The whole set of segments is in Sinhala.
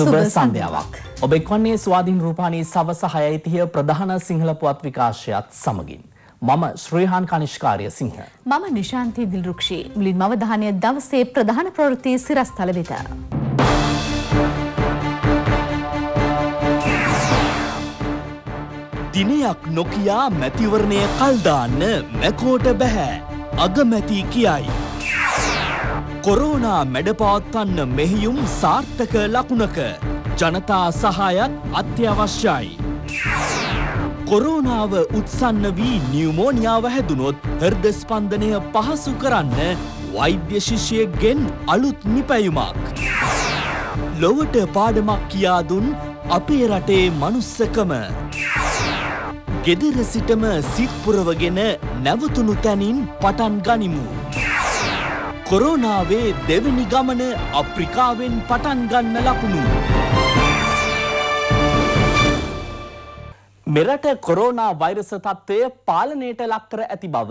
සුබ සන්ධ්‍යාවක්. ඔබ එක්වන්නේ ස්වාධීන් රූපානී සවස 6:30 ප්‍රධාන සිංහල පුවත් විකාශයත් සමගින්. මම ශ්‍රීහාන් කනිෂ්කාරය සිංහ. මම නිශාන්ති දිල්රුක්ෂි. මුලින්ම අවධානය දවසේ ප්‍රධාන ප්‍රවෘත්ති සිරස්තල වෙත. දිනයක් නොකියා මැතිවරණය කල්දාන්න මැකෝට බැහැ. අගමැති කියයි. කොරෝනා මැඩපවත්වන්න මෙහියුම් සාර්ථක ලකුණක ජනතා සහයත් අත්‍යවශ්‍යයි. කොරෝනාව උත්සන්න වී නිියමෝනිියාව හැදුනොත් හර්ද ස්පන්ධනය පහසු කරන්න වෛද්‍ය ශිෂයගෙන් අලුත් නිපැයුමක්. ලොවට පාඩමක් කියාදුන් අපේ රටේ මනුස්සකම. ගෙදර සිටම සිත්පුරවගෙන නැවතුණු තැනින් පටන් ගනිමු. කොරෝනාවේ දෙවැනි ගමන අප්‍රිකාවෙන් පටන් ගන්න ලකුණු. මෙරට කොරෝනා වෛරස තත්ත්වය පාලනයට ලක් කර ඇති බව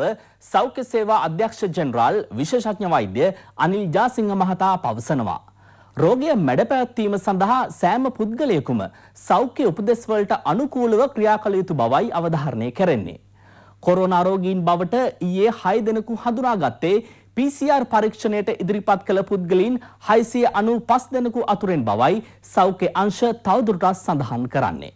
සෞඛ්‍ය සේවා අධ්‍යක්ෂ ජෙනරාල් විශේෂඥ වෛද්‍ය අනිල් ජාසිංහ මහතා පවසනවා. රෝගය මැඩපැවැත්වීම සඳහා සෑම පුද්ගලයෙකුම සෞඛ්‍ය උපදෙස් වලට අනුකූලව ක්‍රියා කළ යුතු බවයි අවධාරණය කරන්නේ. කොරෝනා රෝගීන් බවට ඊයේ 6 දෙනෙකු හඳුනාගත්තේ PCR පරීක්ෂණයට ඉදිරිපත් කළ පුද්ගලයින් 695 දෙනෙකු අතුරෙන් බවයි සෞඛ්‍ය අංශ තවදුරටත් සඳහන් කරන්නේ.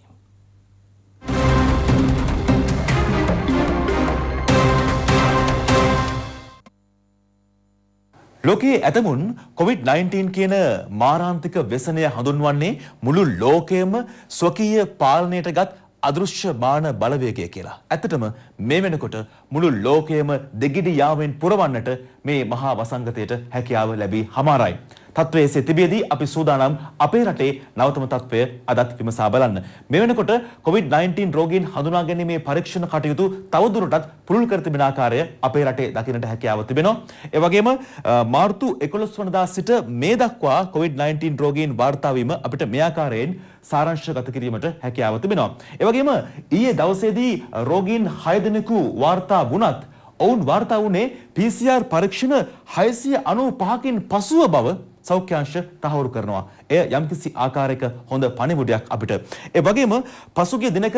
ලෝකයේ ඇතමුන් COVID-19 කියන මාරාන්තික ව්‍යසනය හඳුන්වන්නේ මුළු ලෝකයම ස්වකීය පාලනයට ගත් අදෘශ්‍යමාන බලවේගය කියලා. ඇත්තටම මේ වෙනකොට මුළු ලෝකයම දෙගිඩි යාවෙන් පුරවන්නට මේ මහා වසංගතයට හැකියාව ලැබී හමාරයි. තත්ත්වයේ සිටියදී අපි සූදානම් අපේ රටේ නවතම තත්ත්වය අදත් විමසා බලන්න. මේ වෙනකොට COVID-19 රෝගීන් හඳුනා ගැනීමේ පරීක්ෂණ කටයුතු තවදුරටත් පුළුල් කර තිබෙන ආකාරය අපේ රටේ දකින්නට හැකියාව තිබෙනවා. ඒ වගේම මාර්තු 11 වනදා සිට මේ දක්වා COVID-19 රෝගීන් වාර්තා වීම අපිට මේ ආකාරයෙන් සාරංශගත කිරීමට හැකියාව තිබෙනවා. ඒ වගේම ඊයේ දවසේදී රෝගීන් 6 දෙනෙකු වාර්තා වුණත් ඔවුන් වාර්තා වුණේ PCR පරීක්ෂණ 695කින් පසුව බව සෞඛ්‍යංශ තහවුරු කරනවා. එය යම්කිසි ආකාරයක හොඳ පණිවුඩයක් අපිට. ඒ වගේම පසුගිය දිනක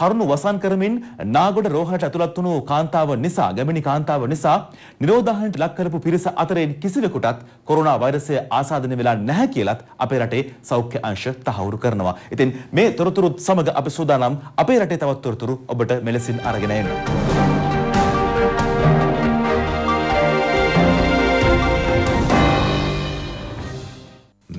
කරුණු වසන් කරමින් නාගොඩ රෝහලට ඇතුළත් වුණු කාන්තාව නිසා, ගැමිණි කාන්තාව නිසා නිරෝධාහනයට ලක් කරපු පිරිස අතරේ කිසිවෙකුටත් කොරෝනා වෛරසය ආසාදනය වෙලා නැහැ කියලත් අපේ රටේ සෞඛ්‍ය අංශ තහවුරු කරනවා. ඉතින් මේ තොරතුරුත් සමග අපි සූදානම් අපේ රටේ තවත් තොරතුරු ඔබට මෙලෙසින් අරගෙන එන්න.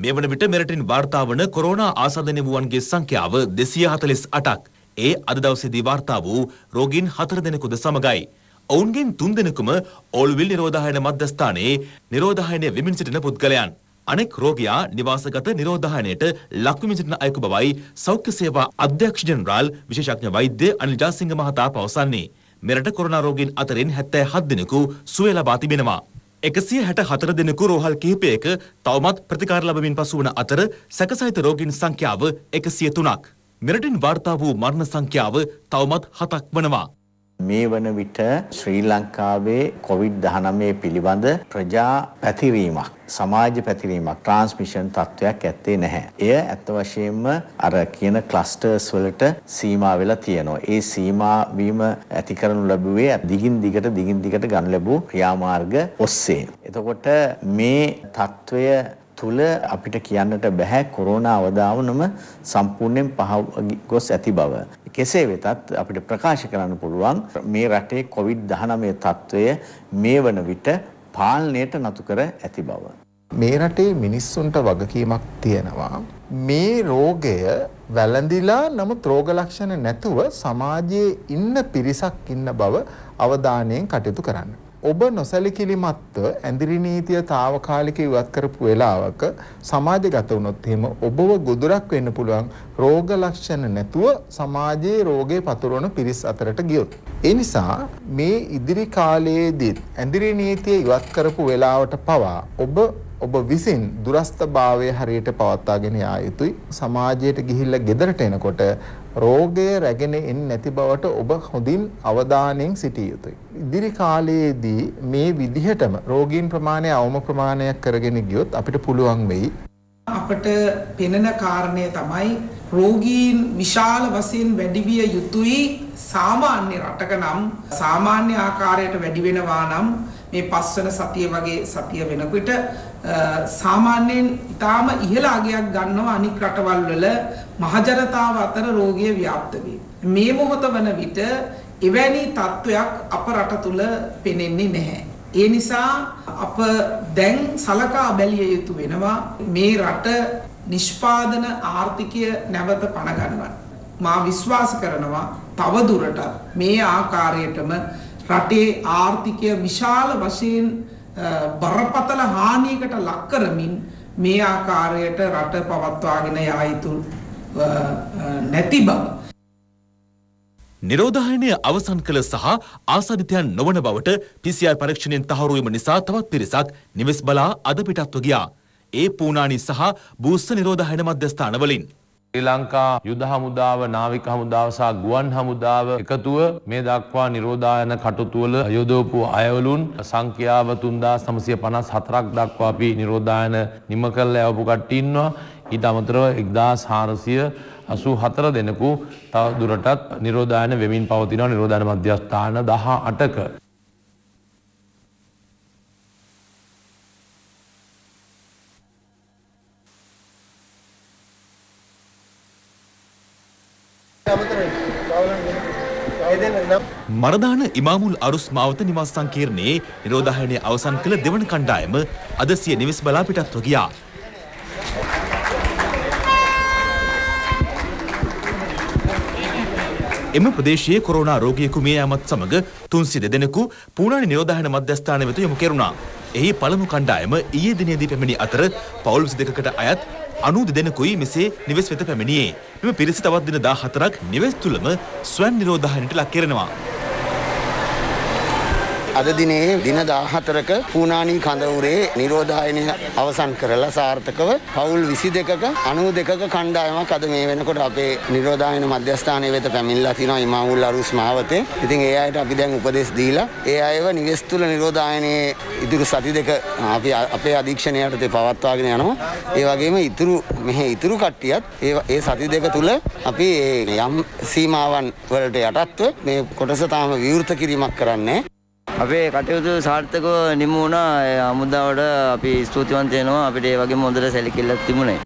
මෙවන විට මෙරටින් වාර්තා වන කොරෝනා ආසාදනයවුවන්ගේ සංඛ්‍යාව දෙසිය හතලිස් අටක්. ඒ අද දවසේදී වාර්තා වූ රෝගීන් හතර දෙනෙකුද සමගයි. ඔවුන්ගෙන් තුන් දෙනෙකුම ඕල්විල් නිරෝධායන මධ්‍යස්ථානයේ නිරෝධායනය වෙමින් සිටින පුද්ගලයන්. අනෙක් රෝගයා නිවාසගත නිරෝධායනයට ලක්වමින් සිටින අයෙකු බවයි සෞඛ්‍ය සේවා අධ්‍යක්ෂ ජනරාල් විශේෂඥ වෛද්‍ය අනිල් ජාසිංහ මහතා පවසන්නේ. මෙරට කොරෝනා රෝගීන් අතරින් 77 දෙනෙකු සුවය ලබා තිබෙනවා. එකසිය හැට හතර දෙනෙකු රෝහල් කිහිපයක තවමත් ප්‍රතිකාර ලබමින් පසු වන අතර සැකසහිත රෝගීන් සංඛ්‍යාව එකසිය තුනක්. මෙරටින් වාර්තා වූ මරණ සංඛ්‍යාව තවමත් හතක් වනවා. මේ වන විට ශ්‍රී ලංකාවේ කොවිඩ්-19 පිළිබඳ ප්‍රජා පැතිරීමක් සමාජ පැතිරීමක් ට්‍රාන්ස්මිෂන් තත්ත්වයක් ඇත්තේ නැහැ. එය ඇත්ත වශයෙන්ම අර කියන ක්ලස්ටර්ස් වලට සීමා වෙලා තියෙනවා. ඒ සීමා වීම ඇති කරනු ලැබුවේ දිගින් දිගට දිගින් දිගට ගන්න ලැබූ ක්‍රියාමාර්ග ඔස්සේ. එතකොට මේ තත්ත්වය තුල අපිට කියන්නට බෑ කොරෝනා අවදානම සම්පූර්ණයෙන් පහ ගොස් ඇති බව. කෙසේ වෙතත් අපිට ප්‍රකාශ කරන්න පුළුවන් මේ රටේ COVID-19 තත්ත්වය මේ වන විට පාලනයට නතු කර ඇති බව. මේ රටේ මිනිස්සුන්ට වගකීමක් තියෙනවා. මේ රෝගය වැළඳිලා නමුත් රෝග ලක්ෂණ නැතුව සමාජයේ ඉන්න පිරිසක් ඉන්න බව අවධානයෙන් කටයුතු කරන්න. ඔබ නොසැලකිලිමත්ව ඇඳිරි නීතිය తాවකාලික ඉවත් කරපු වෙලාවක සමාජගත වුණොත් එහෙම ඔබව ගොදුරක් වෙන්න පුළුවන් රෝග ලක්ෂණ නැතුව සමාජයේ රෝගේ පතුරවන පිරිස් අතරට ගියොත්. ඒ නිසා මේ ඉදිරි කාලයේදීත් ඇඳිරි නීතිය ඉවත් කරපු වෙලාවට පවා ඔබ ඔබ විසින් දුරස්ථභාවය හරියට පවත්වාගෙන යා යුතුයි. සමාජයට ගිහිල්ලා ගෙදරට එනකොට රෝගය රැගෙන එන්නේ නැති බවට ඔබ හොඳින් අවධානයෙන් සිටිය යුතුයි. ඉදිරි කාලයේදී මේ විදිහටම රෝගීන් ප්‍රමාණය අවම ප්‍රමාණයක් කරගෙන ගියොත් අපිට පුළුවන් වෙයි. අපට පෙනෙන කාරණය තමයි රෝගීන් විශාල වශයෙන් වැඩිවිය යුතුයි සාමාන්‍ය රටක නම් සාමාන්‍ය ආකාරයට වැඩි වෙනවා නම් මේ පස්වන සතිය වගේ සතිය වෙනකොට සාමාන්‍යයෙන් ඊටාම ඉහළ අගයක් ගන්නවා අනික් රටවල් වල මහජනතාව අතර රෝගය ව්‍යාප්ත මේ මොහොත වන විට එවැනි තත්වයක් අප රට තුල පෙනෙන්නේ නැහැ. ඒ නිසා අප දැන් සලකා බැලිය යුතු වෙනවා මේ රට නිෂ්පාදන ආර්ථිකය නැවත පණ ගන්නවා. මා විශ්වාස කරනවා තව දුරටත් මේ ආකාරයටම රටේ ආර්ථිකය විශාල වශයෙන් බරපතල හානියකට ලක් කරමින් මේ ආකාරයට රට පවත්වාගෙන යා යුතු නැති බව නිරෝධායනය අවසන් කළ සහ ආසාධිතයන් නොවන බවට PCI පරීක්ෂණයෙන් තහවුරු වීම නිසා තවත් පිරිසක් නිවෙස් බලා අද පිටත්ව ගියා. ඒ පූනානි සහ බූස්ස නිරෝධායන මධ්‍යස්ථානවලින් ශ්‍රී ලංකා යුද හමුදාව නාවික හමුදාව සහ ගුවන් හමුදාව එකතුව මේ දක්වා නිරෝධායන කටයුතුවල යොදවපු අයවලුන් සංඛ්‍යාව 3954ක් දක්වා අපි නිරෝධායන නිම කරලා යවපු කට්ටිය ඉන්නවා ඊට අමතරව 1484 දෙනෙකු තව දුරටත් නිරෝධායන වෙමින් පවතිනවා නිරෝධායන මධ්‍යස්ථාන 18ක මරදාන ඉමාමුල් අරුස් මාවත නිවාස සංකීර්ණයේ නිරෝධායනය අවසන් කළ දෙවන කණ්ඩායම අද සිය නිවෙස් බලා පිටත්ව ගියා. එම ප්‍රදේශයේ කොරෝනා රෝගියෙකු මිය යාමත් සමග 300 දෙනෙකු පූනානි නිරෝධායන මධ්‍යස්ථාන වෙත යොමු කෙරුණා. එහි පළමු කණ්ඩායම ඊයේ දිනේදී පැමිණි අතර පවුල් 22කට අයත් අනු දෙදෙනකුයි මෙසේ නිවෙස් වෙත පැමිණියේ. මෙම පිරිස තවත් දින 14ක් නිවෙස් තුලම ස්වයං නිරෝධායනයට ලක් කරනවා. අද දිනේ දින 14ක පූනානී කඳවුරේ නිරෝධායනය අවසන් කරලා සාර්ථකව පවුල් 22ක 92ක කණ්ඩායමක් අද මේ වෙනකොට අපේ නිරෝධායන මධ්‍යස්ථානයේ වෙත පැමිණලා තිනවා ඉමාවුල් අරුස් මාවතේ. ඉතින් ඒ අයට අපි දැන් උපදෙස් දීලා ඒ අයව නිවෙස් තුල නිරෝධායනයේ ඉදිරි සති දෙක අපි අපේ අධීක්ෂණය යටතේ පවත්වාගෙන යනවා. ඒ වගේම ඉතුරු මෙහි ඉතුරු කට්ටියත් ඒ ඒ සති දෙක තුල අපි යම් සීමාවන් වලට යටත්ව මේ කොටස තාම විවෘත කිරීමක් කරන්නේ අපේ කටයුතු සාර්ථකව නිම වුණා හමුදාවට අපි ස්තුතිවන්ත වෙනවා අපිට ඒ වගේ හොඳට සැලකිල්ලක් තිබුණේ.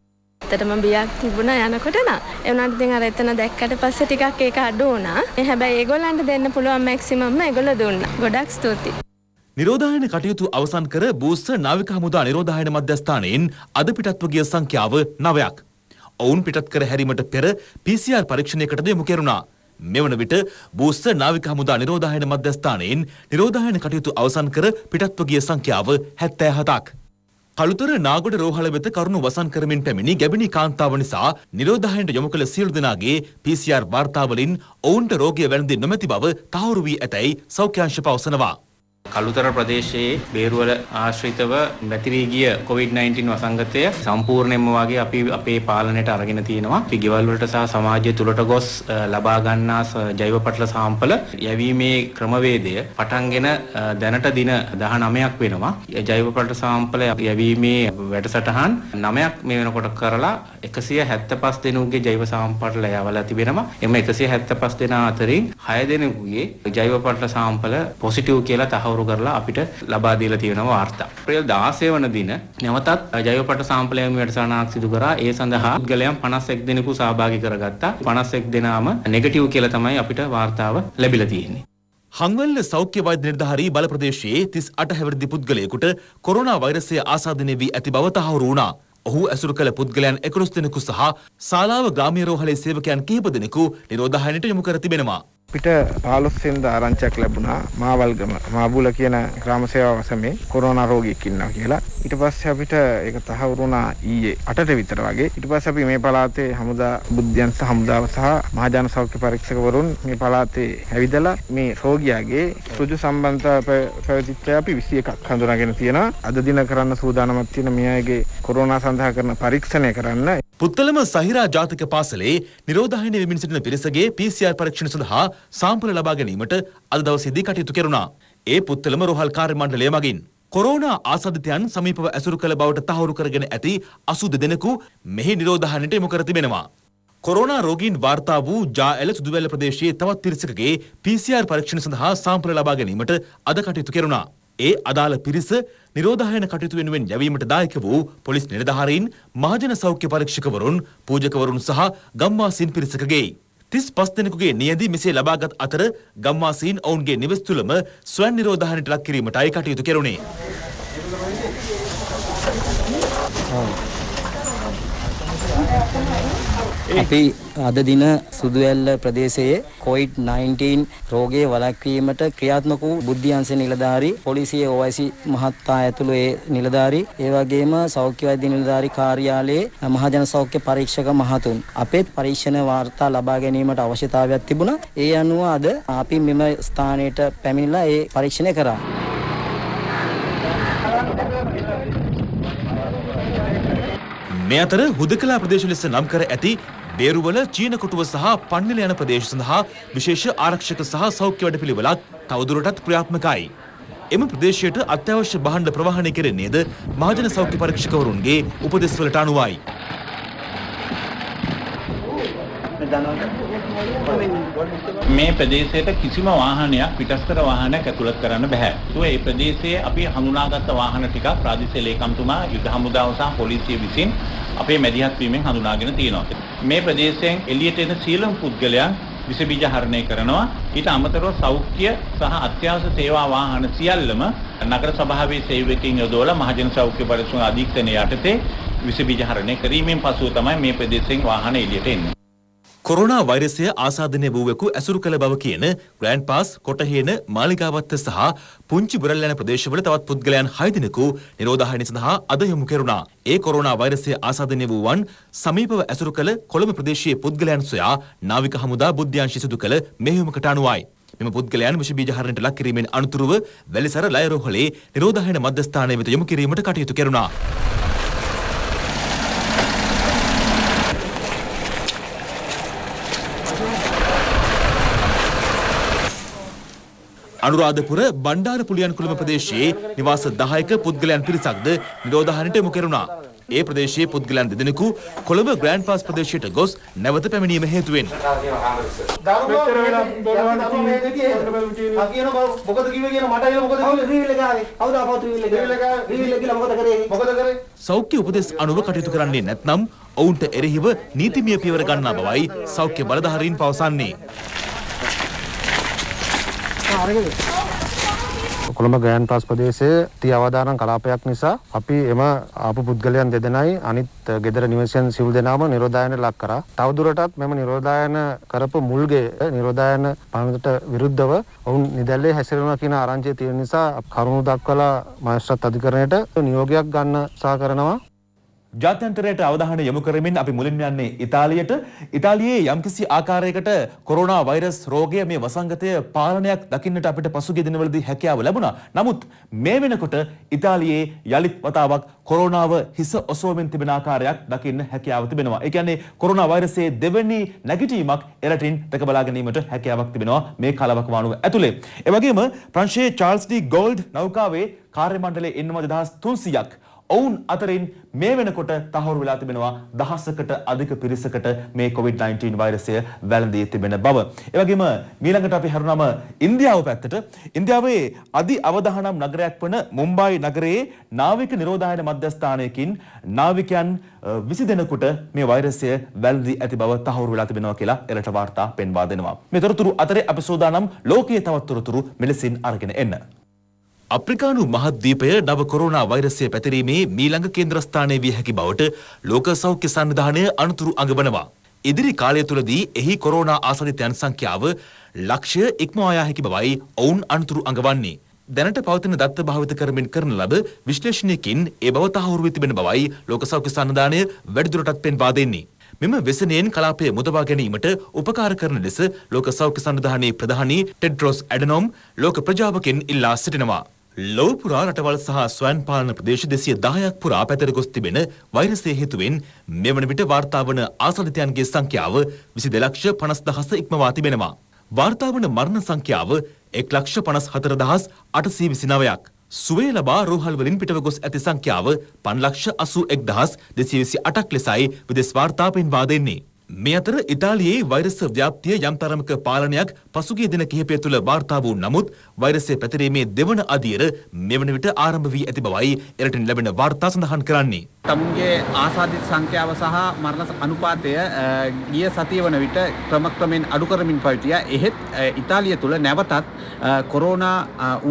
ඇත්තටම බියක් තිබුණා යනකොට නා. ඒ වුණාට ඉතින් අර එතන දැක්කට පස්සේ ටිකක් ඒක අඩු වුණා. හැබැයි ඒගොල්ලන්ට දෙන්න පුළුවන් මැක්සිමම් ඒගොල්ලෝ දුන්නා. ගොඩක් ස්තුතියි. නිරෝධායන කටයුතු අවසන් කර බූස්ස නාවික හමුදා නිරෝධායන මධ්‍යස්ථානයෙන් අද පිටත්ව ගිය සංඛ්‍යාව නවයක්. ඔවුන් පිටත් කර හැරීමට පෙර PCR පරීක්ෂණයකටද යොමු කෙරුණා. මෙවන විට බූස්තර නාවික හමුදා නිරෝධායන මධ්‍යස්ථානයෙන් නිරෝධායන කටයුතු අවසන් කර පිටත්ව ගිය සංඛ්‍යාව 77ක්. කළුතර නාගොඩ රෝහල වෙත කරුණු වසන් කරමින් පැමිණි ගැබිනි කාන්තාව නිසා නිරෝධායනට යොමු කළ සියලු දෙනාගේ PCR වාර්තාවලින් ඔවුන්ට රෝගය වැළඳී නොමැති බව තහවුරු වී ඇතැයි සෞඛ්‍යාංශ පවසනවා. කළුතර ප්‍රදේශයේ බේරුවල ආශ්‍රිතව නැතිවී ගිය COVID-19 වසංගතය සම්පූර්ණයෙන්ම වගේ අපි අපේ පාලනයට අරගෙන තියෙනවා. පිටිවල් වලට සහ සමාජය තුලට ගොස් ලබා ගන්නා ජෛව පටල සාම්පල යැවීමේ ක්‍රමවේදය පටන්ගෙන දැනට දින 19ක් වෙනවා. ජෛව පටල සාම්පල යැවීමේ වැඩසටහන් 9ක් මේ වෙනකොට කරලා 175 දෙනෙකුගේ ජෛව සාම්පල යවලා තිබෙනවා. එම 175 දෙනා අතරින් 6 දෙනෙකුගේ ජෛව පටල සාම්පල පොසිටිව් කියලා තහවුරු තහවුරු කරලා අපිට ලබා දීලා තියෙනවා වාර්තා. අප්‍රේල් 16 වන දින නැවතත් ජෛවපට සාම්පලයන් වැඩසටහනක් සිදු කරා. ඒ සඳහා පුද්ගලයන් 51 දෙනෙකු සහභාගී කරගත්තා. 51 දෙනාම නෙගටිව් කියලා තමයි අපිට වාර්තාව ලැබිලා තියෙන්නේ. හංවල්ල සෞඛ්‍ය වෛද්‍ය නිර්ධාරී බල ප්‍රදේශයේ 38 හැවිරිදි පුද්ගලයෙකුට කොරෝනා වෛරසය ආසාදනය වී ඇති බව තහවුරු වුණා. ඔහු ඇසුරු කළ පුද්ගලයන් 11 දෙනෙකු සහ ශාලාව ග්‍රාමීය රෝහලේ සේවකයන් කිහිප දෙනෙකු නිරෝධායනයට යොමු කර තිබෙනවා. අපිට 15 වෙනිදා ආරංචියක් ලැබුණා මාවල්ගම මාබුල කියන ග්‍රාම සේවා වසමේ කොරෝනා රෝගියෙක් ඉන්නවා කියලා. ඊට පස්සේ අපිට ඒක තහවුරු වුණා ඊයේ 8ට විතර වගේ. ඊට පස්සේ අපි මේ පළාතේ හමුදා බුද්ධයන් සහ හමුදාව සහ මහජන සෞඛ්‍ය පරීක්ෂකවරුන් මේ පළාතේ ඇවිදලා මේ රෝගියාගේ ඍජු සම්බන්ධතාව පැවතිච්ච අපි 21ක් හඳුනාගෙන තියෙනවා. අද දින කරන්න සූදානමක් තියෙන මේ අයගේ කොරෝනා සඳහා කරන පරීක්ෂණය කරන්න. පුත්තලම සහිරා ජාතික පාසලේ නිරෝධායන වෙමින් සිටින පිරිසගේ PCR පරීක්ෂණ සඳහා සාම්පල ලබා ගැනීමට අද දවසේදී කටයුතු කෙරුණා. ඒ පුත්තලම රෝහල් කාර්ය මණ්ඩලය මගින් කොරෝනා ආසාධිතයන් සමීපව ඇසුරු කළ බවට තහවුරු කරගෙන ඇති 82 දෙනෙකු මෙහි නිරෝධායනයට යොමු කර තිබෙනවා. කොරෝනා රෝගීන් වාර්තා වූ ජාඇල සුදුවැල්ල ප්‍රදේශයේ තවත් තිරිසකගේ PCR පරීක්ෂණ සඳහා සාම්පල ලබා ගැනීමට අද කටයුතු කෙරුණා. ඒ අදාළ පිරිස නිරෝධායන කටයුතු වෙනුවෙන් යැවීමට දායක වූ පොලිස් නිලධාරීන් මහජන සෞඛ්‍ය පරීක්ෂකවරුන් පූජකවරුන් සහ ගම්වාසීන් පිරිසකගේ තිස් පස් දෙනෙකුගේ නියදී මෙසේ ලබාගත් අතර ගම්වාසීන් ඔවුන්ගේ නිවෙස් තුළම ස්වයන් නිරෝධායනට ලක් කිරීමටයි කටයුතු කෙරුණේ. Thank you. අපි අද දින සුදුඇල්ල ප්‍රදේශයේ කොයිඩ්-19 රෝගය වළක්වීමට ක්‍රියාත්මක වූ බුද්ධියංශ නිලධාරී පොලිසිය OIC මහත්තා ඇතුළු ඒ නිලධාරී ඒ වගේම සෞඛ්‍යවෛද්‍ය නිලධාරී කාර්යාලයේ මහජන සෞඛ්‍ය පරීක්ෂක මහතුන් අපේත් පරීක්ෂණ වාර්තා ලබා ගැනීමට අවශ්‍යතාවයක් තිබුණා. ඒ අනුව අද අපි මෙම ස්ථානයට පැමිණිලා ඒ පරීක්ෂණය කරා. මේ අතර හුදකලා ප්‍රදේශ ලෙස නම් කර ඇති දේරුවල චීන කුටුව සහ පන්විල යන ප්‍රදේශ සඳහා විශේෂ ආරක්ෂක සහ සෞඛ්‍ය වැඩපිළිවෙලක් තවදුරටත් ක්‍රියාත්මකයි. එම ප්‍රදේශයට අත්‍යවශ්‍ය භාණ්ඩ ප්‍රවාහනය කෙරෙන්නේද මහජන සෞඛ්‍ය පරීක්ෂකවරුන්ගේ උපදෙස්වලට අනුවයි. මේ ප්‍රදේශයට කිසිම වාහනයක් පිටස්තර වාහනයක් ඇතුළත් කරන්න බෑ. ඒ ප්‍රදේශයේ අපි හඳුනාගත්ත වාහන ටික ප්‍රාදේශීය ලේකම්තුමා යුද හමුදාව සහ පොලිසිය විසින් අපේ මැදිහත් වීමෙන් හඳුනාගෙන තියෙනවා. මේ ප්‍රදේශයෙන් එළියට එන සියලුම පුද්ගලයන් විස බීජ හරණය කරනවා. ඊට අමතරව සෞඛ්‍ය සහ අත්‍යවශ්‍ය සේවා වාහන සියල්ලම නගර සභාවේ සේවකයන් යොදවලා මහජන සෞඛ්‍ය පරිසර අධීක්ෂණය යටතේ විස බීජ හරණය කිරීමෙන් පසුව තමයි මේ ප්‍රදේශයෙන් වාහන එළියට එන්නේ. කොරෝනා වෛරසය ආසාධනය වූවෙකු ඇසුරු කළ බව කියන ග්‍රෑන්ඩ් පාස් කොටහේන මාලිගාවත්ත සහ පුංචි බුරල් යන ප්‍රදේශවල තවත් පුද්ගලයන් හයදිනකු නිරෝධායන සඳහා අද යොමු කෙරුණා. ඒ කොරෝනා වෛරසය ආසාධනය වූවන් සමීපව ඇසුරු කළ කොළඹ ප්‍රදේශයේ පුද්ගලයන් සොයා නාවික හමුදා බුද්ධ්‍යංශය සිදු කළ මෙහෙයුමකට අනුවයි. මෙම පුද්ගලයන් විෂ බීජ හරණයට ලක් කිරීමෙන් අනතුරුව වැලිසර ලයරෝහලේ නිරෝධායන මධ්‍යස්ථානය වෙත යොමු කිරීමට කටයුතු කෙරුණා. අනුරාධපුර බණ්ඩාර පුලියන්කුළම ප්‍රදේශයේ නිවාස 10ක පුද්ගලයන් පිරිසක්ද නිරෝධාහනයට යොමු කෙරුණා. ඒ ප්‍රදේශයේ පුද්ගලයන් දෙදෙනෙකු කොළඹ ග්‍රෑන්ඩ් පාස් ප්‍රදේශයට ගොස් නැවත පැමිණීම හේතුවෙන් සෞඛ්‍ය උපදෙස් අනුව කටයුතු කරන්නේ නැත්නම් ඔවුන්ට එරෙහිව නීතිමය පියවර ගන්නා බවයි සෞඛ්‍ය බලධාරීන් පවසන්නේ. කොළඹ ගෑන් පස් ප්‍රදේශයේ ති අවදානම් කලාපයක් නිසා අපි එම ආපු පුද්ගලයන් දෙදෙනයි අනිත් ගෙදර නිවසයන් සිව් දෙනාම නිරෝධායන ලක් කරා. තවදුරටත් මෙම නිරෝධායන කරපු මුල්ගේ නිරෝධායන පනතට විරුද්ධව ඔවුන් නිදැල්ලේ හැසිරෙනවා කියන ආරංචිය තියෙන නිසා කරුණු දක්වලා මාස්ටර් අධිකරණයට නියෝගයක් ගන්න උත්සාහ කරනවා. ජාත්‍යන්තරයට අවධානය යොමු කරමින් අපි මුලින්ම යන්නේ ඉතාලියට. ඉතාලියේ යම්කිසි ආකාරයකට කොරෝනා වෛරස් රෝගය මේ වසංගතය පාලනයක් දකින්නට අපිට පසුගිය දිනවලදී හැකියාව ලැබුණා. නමුත් මේ වෙනකොට ඉතාලියේ යලිත් වතාවක් කොරෝනාව හිස ඔසවමින් තිබෙන ආකාරයක් දකින්න හැකියාව තිබෙනවා. ඒ කියන්නේ කොරෝනා වෛරසයේ දෙවැනි නැගිටීමක් එරටින් දැක බලා ගැනීමට හැකියාවක් තිබෙනවා මේ කලවකවානුව ඇතුලේ. ඒ වගේම ප්‍රංශයේ චාල්ස් ඩී ගෝල්ඩ් නෞකාවේ කාර්ය මණ්ඩලයේ ඉන්නවා 2300ක්. ඔවුන් අතරින් මේ වෙනකොට තහවුරු වෙලා තිබෙනවා දහසකට අධික පිරිසකට මේ COVID-19 වෛරසය වැළඳී තිබෙන බව. ඒ වගේම මීළඟට අපි හැරුණාම ඉන්දියාව පැත්තට. ඉන්දියාවේ අධි අවදානම් නගරයක් වන මුම්බායි නගරයේ නාවික නිරෝධායන මධ්‍යස්ථානයකින් නාවිකයන් 20 දෙනෙකුට මේ වෛරසය වැළඳී ඇති බව තහවුරු වෙලා තිබෙනවා කියලා එලට වාර්තා පෙන්වා දෙනවා. මේ තොරතුරු අතරේ අපි සෝදානම් ලෝකයේ තවත් තොරතුරු මෙලෙසින් අරගෙන එන්න. අප්‍රිකානු මහද්දීපය නව කොරෝනා වෛරසය පැතිරීමේ මීළඟ කේන්ද්‍රස්ථානය විය හැකි බවට ලෝක සෞඛ්‍ය සංවිධානය අනතුරු අඟවනවා. ඉදිරි කාලය තුළදී එහි කොරෝනා ආසාධිතයන් සංඛ්‍යාව ලක්ෂය ඉක්මවා යා හැකි බවයි ඔවුන් අනතුරු අඟවන්නේ. දැනට පවතින දත්ත භාවිත කරමින් කරන ලද විශ්ලේෂණයකින් ඒ බව තහවුරු වී තිබෙන බවයි ලෝක සෞඛ්‍ය සංවිධානය වැඩිදුරටත් පෙන්වා දෙන්නේ. මෙම වෙසනයෙන් කලාපය මුදවා ගැනීමට උපකාර කරන ලෙස ලෝක සෞඛ්‍ය සංවිධානයේ ප්‍රධානී ටෙඩ්‍රොස් ඇඩනොම් ලෝක ප්‍රජාවකෙන් ඉල්ලා සිටිනවා. ලොව පුරා රටවල් සහ ස්වයන් පාලන ප්‍රදේශ 210ක් පුරා පැතර ගොස් තිබෙන වෛරසය හේතුවෙන් මෙවන විට වාර්තා වන ආසනිතයන්ගේ සංඛ්‍යාව 22,50,000 ඉක්මවා තිබෙනවා. වාර්තා වන මරණ සංඛ්‍යාව 1,54,829ක්. සුවේ ලබා රෝහල් වලින් පිටව ගොස් ඇති සංඛ්‍යාව 5,81,228ක් ලෙසයි විදෙස් වාර්තා පෙන්වා දෙන්නේ. මේ අතර ඉතාලියේ වෛරස ව්‍යාප්තිය යම් තරමක පාලනයක් පසුගිය දින කිහිපය තුළ වාර්තා වූ නමුත් වෛරසය පැතිරීමේ දෙවන අදියර මෙවන විට ආරම්භ වී ඇති බවයි එරටින් ලැබෙන වාර්තා සඳහන් කරන්නේ. තමුන්ගේ ආසාදිත සංඛ්‍යාව සහ මරණ අනුපාතය ගිය සතිය වන විට ක්‍රමක්‍රමෙන් අඩු කරමින් පවතිය. එහෙත් ඉතාලිය තුළ නැවතත් කොරෝනා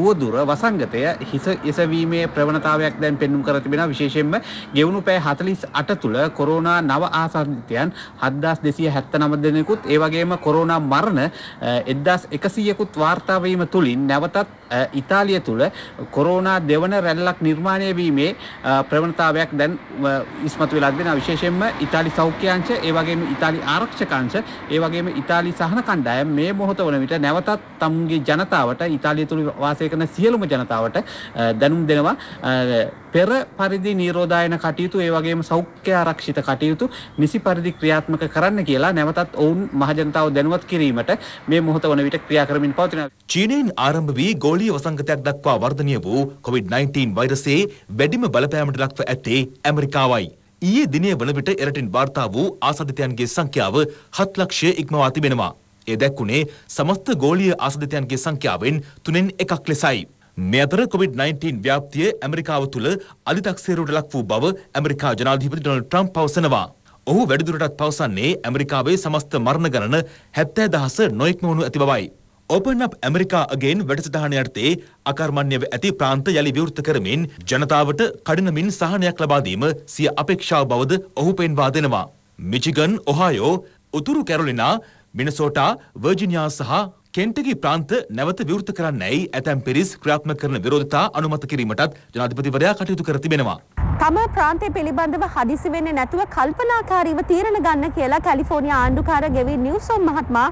ඌවදුර වසංගතය හිස එසවීමේ ප්‍රවණතාවයක් දැන් පෙන්වුම් කර තිබෙනවා. විශේෂයෙන්ම ගෙවුණු පැය 48 තුළ කොරෝනා නව ආසාදිතයන් 7000 එදස් දෙසිය හැත්ත නම දෙනෙකුත් ඒවගේම කොරෝනා මරණ එදස් එකසියකුත් වාර්තාවීම තුළින් නැවතත් ඉතාලිය තුළ කොරෝනා දෙවන රැල්ලක් නිර්මාණය වීමේ ප්‍රවණතාවයක් දැන් ඉස්මතු වෙලා දෙෙන විශේෂෙන්ම ඉතාලි සෞඛ්‍යංශ ඒවගේම ඉතාලි ආරක්ෂකංශ ඒවගේම ඉතාලි සහන කණ්ඩායම් මේ මොහොත වන විට නැවතත් තම්ගේ ජනතාවට ඉතාලිය තුළ වාසය කරන සියලුම ජනතාවට දැනුම් දෙනවා පෙර පරිදි නීරෝධායන කටයුතු ඒවගේම සෞඛ්‍ය ආරක්ෂිත කටයුතු නිසි පරිදි ක්‍රියාත්මක කරන්න කියලා නැවතත් ඔවුන් මහජනතාව දැනුවත් කිරීමට මේ මොහොත වන විට ක්‍රියා කරමින් පවතින චීනයෙන් ආරම්භ වී ගෝල් ගෝලීය වසංගතයක් දක්වා වර්ධනය වූ COVID-19 වෛරසයේ වැඩිම බලපෑමට ලක්ව ඇත්තේ ඇමරිකාවයි. ඊයේ දිනේ වන විට එරටින් වාර්තා වූ ආසාදිතයන්ගේ සංඛ්‍යාව 7 ලක්ෂය ඉක්මවා තිබෙනවා. ඒ දැක්ුණේ සමස්ත ගෝලීය ආසාදිතයන්ගේ සංඛ්‍යාවෙන් තුනෙන් එකක් ලෙසයි. මේ අතර COVID-19 ව්‍යාප්තිය ඇමරිකාව තුළ අධිතක්සේරුවට ලක් වූ බව ඇමරිකා ජනාධිපති ඩොනල්ඩ් ට්‍රම්ප් පවසනවා. ඔහු වැඩිදුරටත් පවසන්නේ ඇමරිකාවේ සමස්ත මරණ ගණන 70000 නොඉක්මවනු ඇති බවයි. ඔපන් අප් ඇමරිකා අගෙන් වැඩසටහන යටතේ අකර්මණ්‍යව ඇති ප්‍රාන්ත යළි විවෘත කරමින් ජනතාවට කඩිනමින් සහනයක් ලබා දීම සිය අපේක්ෂාව බවද ඔහු පෙන්වා දෙනවා. මිචිගන්, ඔහායෝ, උතුරු කැරොලිනා, මිනසෝටා, වර්ජිනියා සහ කෙන්ටකි ප්‍රාන්ත නැවත විවෘත කරන්නයි ඇතැම් පිරිස් ක්‍රියාත්මක කරන විරෝධතා අනුමත කිරීමටත් ජනාධිපතිවරයා කටයුතු කර තිබෙනවා. තම ප්‍රාන්තය පිළිබඳව හදිසි වෙන්නේ නැතුව කල්පනාකාරීව තීරණ ගන්න කියලා කැලිෆෝනියා ආණ්ඩුකාර ගෙවි නිව්සොම් මහත්මයා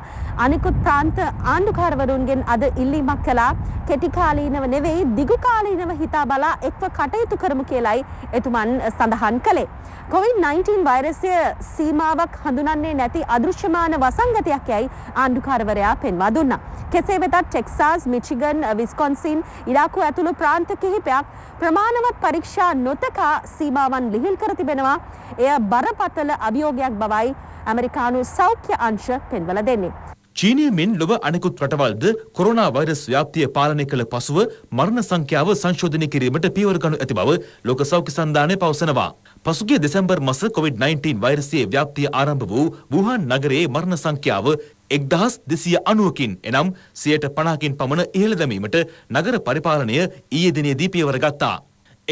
අනිකුත් ප්‍රාන්ත ආණ්ඩුකාරවරුන්ගෙන් අද ඉල්ලීමක් කළා කෙටි කාලීනව නෙවෙයි දිගු කාලීනව හිතා බලා එක්ව කටයුතු කරමු කියලායි එතුමන් සඳහන් කළේ. කොවින්-19 වෛරසය සීමාවක් හඳුනන්නේ නැති අදෘශ්‍යමාන වසංගතයක් යැයි ආණ්ඩුකාරවරයා පෙන්වා දුන්නා. කෙසේ වෙතත් ටෙක්සාස්, මිචිගන්, විස්කොන්සින් ඉලාකු ඇතුළු ප්‍රාන්ත කිහිපයක් ප්‍රමාණවත් පරීක්ෂා නොතකා වටා සීමාවන් ලිහිල් කර තිබෙනවා. එය බරපතල අභියෝගයක් බවයි ඇමරිකානු සෞඛ්‍ය අංශ පෙන්වල දෙන්නේ. චීනය මෙන් ලොව අනෙකුත් රටවල්ද කොරනා වෛරස් ව්‍යාප්තිය පාලනය කළ පසුව මරණ සංඛ්‍යාව සංශෝධනය කිරීමට පියවර ගනු ඇති බව ලෝක සෞඛ්‍ය සන්ධානය පවසනවා. පසුගිය දෙසැම්බර් මස කොවිD-19 වෛරසයේ ව්‍යාප්තිය ආරම්භ වූ වුහාන් නගරයේ මරණ සංඛ්‍යාව එක්දහස් දෙසිය අනුවකින් එනම් සියයට පනාකින් පමණ ඉහළ දැමීමට නගර පරිපාලනය ඊයේ දිනයේදී පියවර ගත්තා.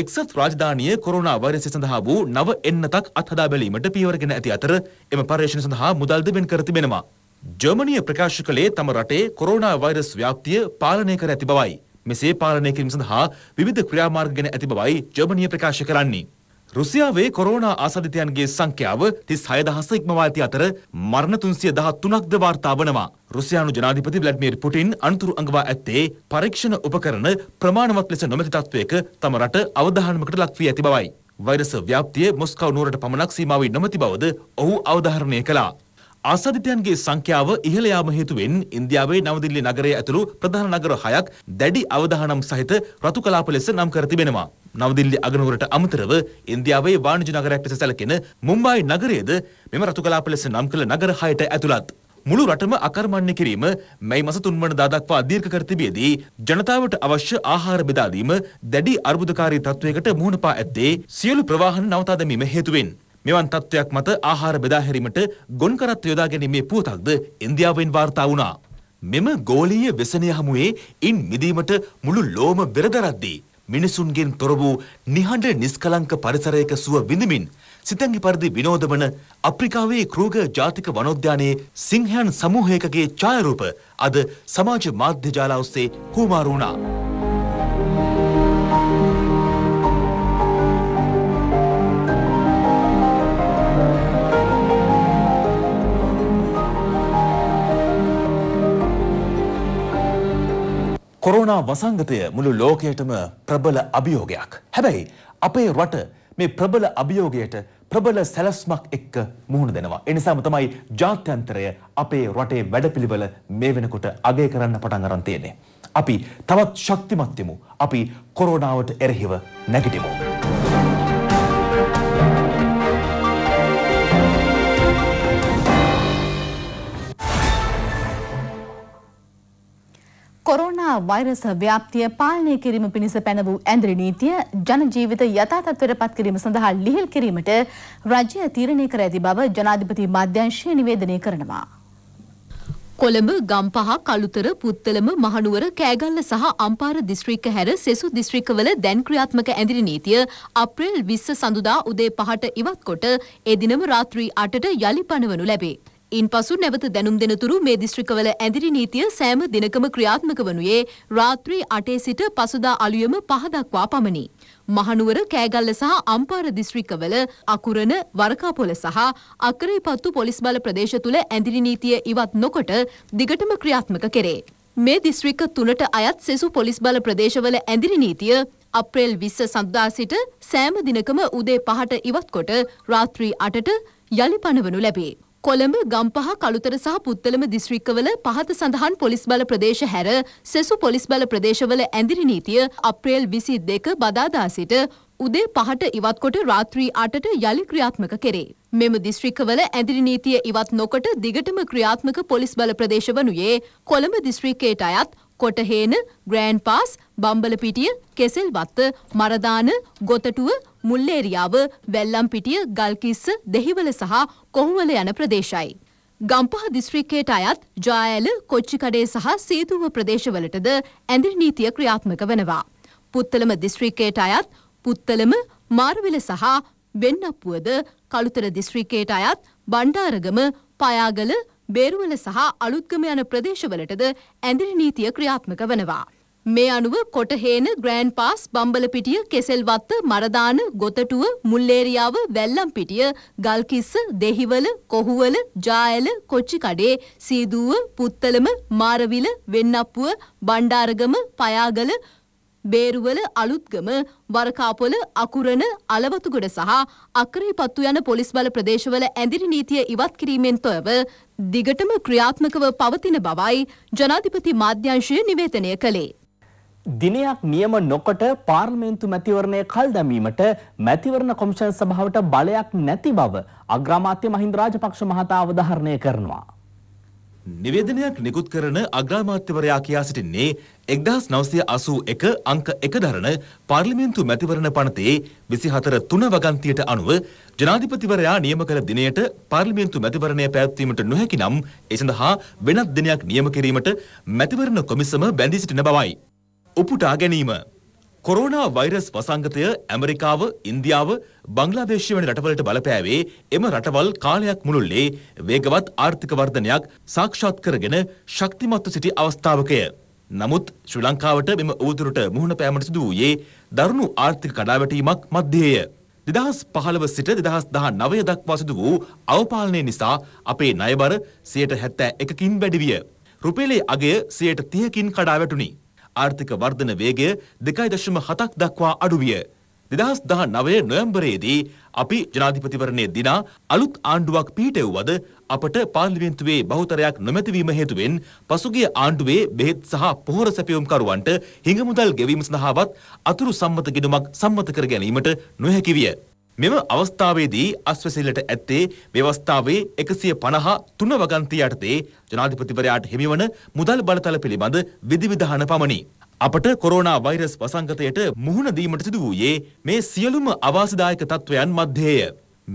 එක්සත් රාජධානිය කොරෝනා වෛරසය සඳහා වූ නව එන්නතක් අත්හදා බැලීමට පියවරගෙන ඇති අතර එම පර්යේෂණ සඳහා මුදල්ද වෙන් කර තිබෙනවා. ජර්මනිය ප්‍රකාශ කළේ තම රටේ කොරෝනා වෛරස් ව්‍යාප්තිය පාලනය කර ඇති බවයි. මෙසේ පාලනය කිරීම සඳහා විවිධ ක්‍රියාමාර්ග ගැන ඇති බවයි ජර්මනිය ප්‍රකාශ කරන්නේ. රුසියාවේ කොරෝනා ආසාධිතයන්ගේ සංඛ්‍යාව 36000 ඉක්මවා ඇති අතර මරණ 313ක්ද වාර්තා වනවා. රුසියානු ජනාධිපති ව්ලාඩිමිර් පුටින් අනතුරු අඟවා ඇත්තේ පරීක්ෂණ උපකරණ ප්‍රමාණවත් ලෙස නොමැති තත්වයක තම රට අවදාහනමකට ලක් වී ඇති බවයි. වෛරස ව්‍යාප්තිය මොස්කව් නුවරට පමණක් සීමා වී නොමැති බවද ඔහු අවධාරණය කළා. ආසාදිතයන්ගේ සංඛ්‍යාව ඉහළ යාම හේතුවෙන් ඉන්දියාවේ නවදිල්ලි නගරය ඇතුළු ප්‍රධාන නගර හයක් දැඩි අවධානම් සහිත රතු කලාප ලෙස නම් කර තිබෙනවා. නවදිල්ලි අගනුවරට අමතරව ඉන්දියාවේ වාණිජ නගරයක් ලෙස සැලකෙන මුම්බායි නගරයේද මෙම රතු කලාප ලෙස නම් කළ නගර හයට ඇතුළත්. මුළු රටම අකර්මණ්‍ය කිරීම මැයි මස තුන්වන දාදක්වා දීර්ඝ කර තිබියදී ජනතාවට අවශ්‍ය ආහාර බෙදා දීම දැඩි අර්බුදකාරී තත්වයකට මුහුණ පා ඇත්තේ සියලු ප්‍රවාහන නවතා දැමීම හේතුවෙන්. මෙවන් තත්ත්වයක් මත ආහාර බෙදා හැරීමට ගොන් කරත්ත යොදා ගැනීමේ පුවතක්ද ඉන්දියාවෙන් වාර්තා වුණා. මෙම ගෝලීය වෙසනය හමුවේ ඉන් මිදීමට මුළු ලෝම බෙරදරද්දී මිනිසුන්ගෙන් තොර වූ නිහඬ නිස්කලංක පරිසරයක සුව විඳමින් සිතැඟි පරිදි විනෝදවන අප්‍රිකාවේ ක්‍රෝග ජාතික වනෝද්‍යානයේ සිංහයන් සමූහයකගේ ඡායරූප අද සමාජ මාධ්‍ය ජාලා ඔස්සේ හුමාරු වුණා. කොරෝනා වසංගතය මුළු ලෝකයටම ප්‍රබල අභියෝගයක්. හැබැයි අපේ රට මේ ප්‍රබල අභියෝගයට ප්‍රබල සැලස්මක් එක්ක මුහුණ දෙනවා. එනිසාම තමයි ජාත්‍යන්තරය අපේ රටේ වැඩපිළිවෙල මේ වෙනකොට අගය කරන්න පටන් අරන් තියෙන්නේ. අපි තවත් ශක්තිමත් වෙමු. අපි කොරෝනාවට එරෙහිව නැගිටිමු. කොරෝනා වෛරස ව්‍යාප්තිය පාලනය කිරීම පිණිස පැන වූ ඇඳරි නීතිය ජනජීවිත යථාතත්වයට පත් කිරීම සඳහා ලිහිල් කිරීමට රජය තීරණය කර ඇති බව ජනාධිපති මාධ්‍යංශය නිවේදනය කරනවා. කොළඹ ගම්පහ කළුතර පුත්තලම මහනුවර කෑගල්ල සහ අම්පාර දිස්ත්‍රික්ක හැර සෙසු දිස්ත්‍රික්කවල දැන් ක්‍රියාත්මක ඇඳිරි නීතිය අප්‍රේල් 20 සඳුදා උදේ 5ට ඉවත් කොට ඒ දිනම රාත්‍රී 8ට යලි පනවනු ලැබේ. ඉන්පසු නැවත දැනුම් දෙනතුරු මේ දිස්ත්‍රික්කවල ඇඳිරි නීතිය සෑම දිනකම ක්‍රියාත්මක වනුයේ රාත්‍රී 8 සිට පසුදා අලුයම 5 දක්වා පමණි. මහනුවර කෑගල්ල සහ අම්පාර දිස්ත්‍රික්කවල අකුරණ වරකාපොල සහ අක්කරේපත්තු පොලිස් බල ප්‍රදේශ තුල ඇඳිරි නීතිය ඉවත් නොකොට දිගටම ක්‍රියාත්මක කෙරේ. මේ දිස්ත්‍රික්ක තුනට අයත් සෙසු පොලිස් බල ප්‍රදේශවල ඇඳිරි නීතිය අප්‍රේල් 20 සඳුදා සිට සෑම දිනකම උදේ 5ට ඉවත්කොට රාත්‍රී 8ට යලි පනවනු ලැබේ. කොළඹ ගම්පහ කළුතර සහ පුත්තලම දිස්ත්‍රික්කවල පහත සඳහන් පොලිස් බල ප්‍රදේශ හැර සෙසු පොලිස් බල ප්‍රදේශවල ඇඳිරි නීතිය අප්‍රේල් විසි දෙක බදාදා සිට උදේ පහට ඉවත්කොට රාත්‍රී අටට යළි ක්‍රියාත්මක කෙරේ. මෙම දිස්ත්‍රික්කවල ඇඳිරි නීතිය ඉවත් නොකොට දිගටම ක්‍රියාත්මක පොලිස් බල ප්‍රදේශ වනුයේ කොළඹ දිස්ත්‍රික්කයට අයත් කොටහේන ග්‍රෑන්් පාස් බම්බලපිටිය කෙසෙල්වත්ත මරදාන ගොතටුව මුල්ලේරියාව වැල්ලම්පිටිය ගල්කිස්ස දෙහිවල සහ කොහුවල යන ප්‍රදේශයි. ගම්පහ දිස්ත්‍රික්කයට අයත් ජාඇල කොච්චිකඩේ සහ සීතුව ප්‍රදේශවලටද ඇඳිරි නීතිය ක්‍රියාත්මක වෙනවා. පුත්තලම දිස්ත්‍රික්කයට අයත් පුත්තලම මාරවිල සහ වෙන්නපුුවද කළුතර දිස්ත්‍රික්කයට අයත් බණ්ඩාරගම පයාගල බේරුවල සහ අලුත්ගම යන ප්‍රදේශවලටද ඇඳිරි නීතිය ක්‍රියාත්මක වනවා. මේ අනුව කොටහේන ග්‍රෑන් පාස් බම්බලපිටිය කෙසෙල්වත්ත මරදාන ගොතටුව මුල්ලේරියාව වැල්ලම්පිටිය ගල්කිස්ස දෙහිවල කොහුවල ජාඇල කොච්චිකඩේ සීදුව පුත්තලම මාරවිල වෙන්නප්පුව බණ්ඩාරගම පයාගල බේරුවල අලුත්ගම වරකාපොල අකුරණ අලවතුගොඩ සහ අක්‍රහිපත්තු යන පොලිස් බල ප්‍රදේශවල ඇඳිරි නීතිය ඉවත් කිරීමෙන් තොයව දිගටම ක්‍රියාත්මකව පවතින බවයි ජනාධිපති මාධ්‍යංශය නිවේතනය කළේ. දිනයක් නියම නොකොට පාර්ලිමේන්තු මැතිවරණය කල් දැමීමට මැතිවරණ කොමිෂන් සභාවට බලයක් නැති බව අග්‍රාමාත්‍ය මහින්ද රාජපක්ෂ මහතා අවධාරණය කරනවා. නිවේදනයක් නිකුත් කරන අග්‍රාමාත්‍යවරයා කියා සිටින්නේ 1981 අංක 1 දරන පාර්ලිමේන්තු මැතිවරණ පනතේ 24/3 වගන්තියට අනුව ජනාධිපතිවරයා නියම කළ දිනයට පාර්ලිමේන්තු මැතිවරණය පැවැත්වීමට නොහැකි නම් ඒ සඳහා වෙනත් දිනයක් නියම කිරීමට මැතිවරණ කොමිසම බැඳී සිටින බවයි. උපුටා ගැනීම. කොරෝනා වෛරස් වසංගතය ඇමරිකාව, ඉන්දියාව, බංග්ලාදේශය වැනි රටවලට බලපෑවේ එම රටවල් කාලයක් මුළුල්ලේ වේගවත් ආර්ථික වර්ධනයක් සාක්ෂාත් කරගෙන ශක්තිමත්ව සිටි අවස්ථාවකය. නමුත් ශ්‍රී ලංකාවට මෙම උවදුරට මුහුණ පෑමට සිදු වූයේ දරුණු ආර්ථික කඩාවැටීමක් මැදයේය. දෙදහස් පහළව සිට දෙදහස් දහ නවය දක්වා සිදු වූ අවපාලනය නිසා අපේ ණයබර සියයට හැත්තෑ එකකින් වැඩිවිය. රුපේලේ අගය සියයට තියකින් කඩා වැටුණි. ආර්ථික වර්ධන වේගය 2.7ක් දක්වා අඩු විය. 2019 නොවැම්බරයේදී අපි ජනාධිපතිවරණයේ දිනා අලුත් ආණ්ඩුවක් පිහිටෙව්වද අපට පාර්ලිමේන්තුවේ බහුතරයක් නොමැතිවීම හේතුවෙන් පසුගිය ආණ්ඩුවේ බෙහෙත් සහ පොහොර සැපයුම්කරුවන්ට හිඟමුදල් ගෙවීම සඳහාවත් අතුරු සම්මත ගිණුමක් සම්මත කර ගැනීමට නොහැකි විය. මෙම අවස්ථාවේදී අස්වැසිල්ලට ඇත්තේ ව්‍යවස්ථාවේ එකසිය පණහා තුන වගන්තිය යටතේ ජනාධිපතිවරයාට හිමිවන මුදල් බලතල පිළිබඳ විධිවිධාන පමණි. අපට කොරෝනා වෛරස් වසංගතයට මුහුණ දීමට සිදු වූයේ මේ සියලුම අවාසදායක තත්ත්වයන් මැදේය.